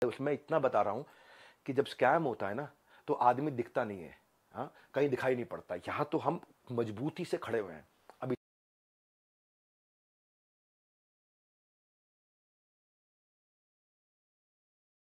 तो उसमें इतना बता रहा हूँ कि जब स्कैम होता है ना तो आदमी दिखता नहीं है हाँ कहीं दिखाई नहीं पड़ता यहाँ तो हम मजबूती से खड़े हुए हैं